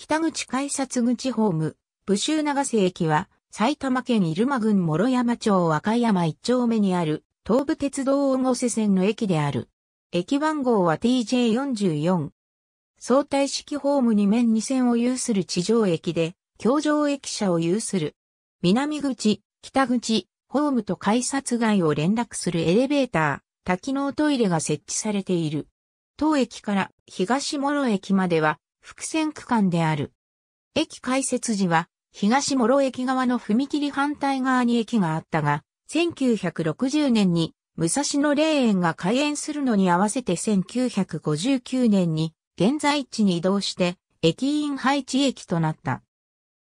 北口改札口ホーム、武州長瀬駅は、埼玉県入間郡諸山町和歌山一丁目にある、東武鉄道大御瀬線の駅である。駅番号は TJ44。相対式ホーム2面2線を有する地上駅で、京上駅舎を有する。南口、北口、ホームと改札街を連絡するエレベーター、多機能トイレが設置されている。当駅から東諸駅までは複線区間である。駅開設時は、東諸駅側の踏切反対側に駅があったが、1960年に武蔵野霊園が開園するのに合わせて1959年に現在地に移動して駅員配置駅となった。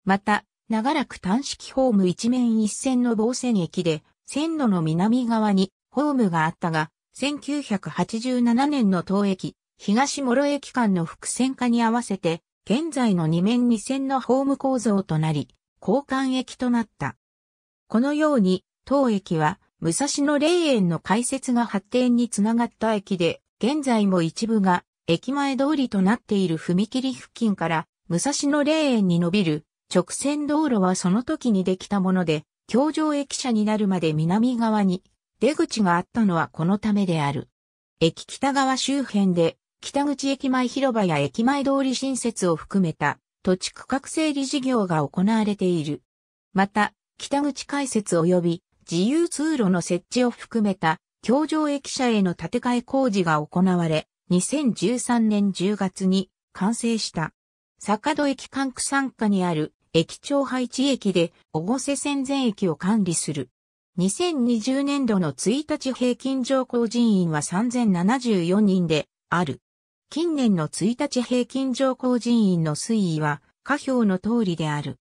また、長らく短式ホーム一面一線の防線駅で線路の南側にホームがあったが、1987年の当駅、東諸駅間の複線化に合わせて、現在の2面2線のホーム構造となり、交換駅となった。このように、当駅は、武蔵野霊園の開設が発展につながった駅で、現在も一部が、駅前通りとなっている踏切付近から、武蔵野霊園に伸びる直線道路はその時にできたもので、京上駅舎になるまで南側に出口があったのはこのためである。駅北側周辺で北口駅前広場や駅前通り新設を含めた土地区画整理事業が行われている。また、北口開設及び自由通路の設置を含めた京上駅舎への建て替え工事が行われ、2013年10月に完成した。坂戸駅管区参加にある駅長配置駅で小越線全駅を管理する。2020年度の1日平均乗降人員は3074人である。近年の1日平均上降人員の推移は、下表の通りである。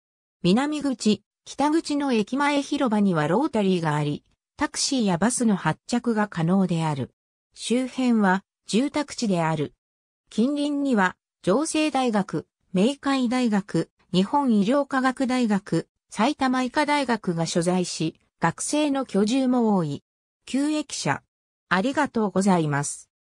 南口、北口の駅前広場にはロータリーがあり、タクシーやバスの発着が可能である。周辺は住宅地である。近隣には、上政大学、明海大学、日本医療科学大学、埼玉医科大学が所在し、学生の居住も多い。旧駅舎。ありがとうございます。